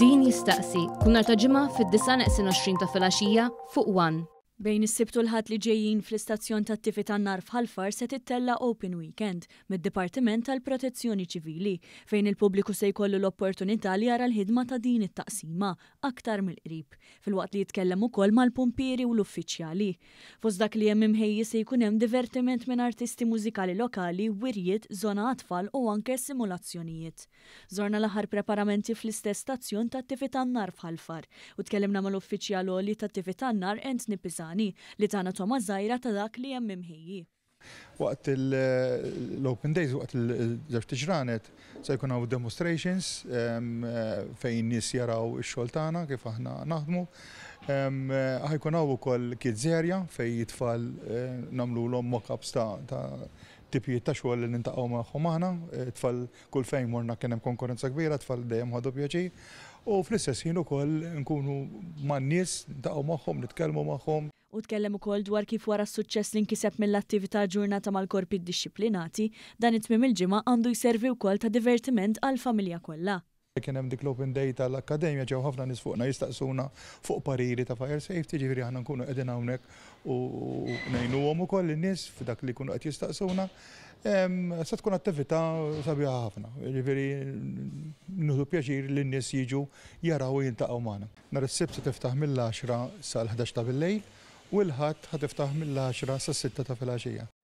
Din jistaqsi, kunar ta' ġimma fid-9 ta' filaxija fuq 1. Bejn is-sibtu l-ħat li ġejjin fl-istazzjon ta' tifi tan nar f'Ħalfar se tittella Open Weekend mid-Dipartiment tal-Protezzjoni Ċivili fejn il-pubbliku se jkollu l-opportunità li jara l-ħidma ta' din it-taqsima aktar mill-qrib fil-waqt li jitkellem ukoll mal-pumpieri u l-uffiċjali. Fost dak li hemm imħejji se jkun hemm divertiment minn artisti mużikali lokali, wirjiet, zona atfal u anke simulazzjonijiet. Zorna l-aħħar preparamenti fl-istess stazzjon ta' tifi tan nar f'Ħalfar u tkellimna mal-uffiċjal li ta' tifi nar Ent Sultani li tana Toma Zajra ta' dak li hemm imħejji. Waqt eh, l-Open Days, waqt l-ġabx tiġranet, sa jkun għaw demonstrations eh, fejn nis jaraw il-xoltana kif aħna naħdmu. Eh, ħajkun għaw ukoll kidzerja fej jitfall namlu l-om mockups ta' tipijiet ta' xogħol li nintaqgħu magħhom aħna, tfal kull fejn morna kien hemm konkurenza kbira, tfal dejjem ħadu pjaċir. U fl-istess ħin ukoll nkunu man-nies, ntaqgħu magħhom, nitkellmu magħhom. U tkellem ukoll dwar kif wara s-suċċess li nkiseb mill-attività ġurnata mal-korpi disciplinati, dan it-tmim il-ġimgħa għandu jservi wkoll ta' divertiment għall-familja kollha. Kien hemm dik l-open day tal-akkademja ġew ħafna nies fuqna jistaqsuna fuq pariri ta' fire safety, ġifieri aħna nkunu qegħdin hawnhekk u ngħinuhom ukoll in-nies f'dak li jkunu qed jistaqsuna Sa tkun attività sabiħa ħafna, ġifieri nuħdu pjaċir li n-nies jiġu jaraw jintaqgħu magħna. Nar is-sibt se tiftaħ mill-10 sal-11 ta' bil-lejl والهات هتفتح من العشرة ستة الستة في العشية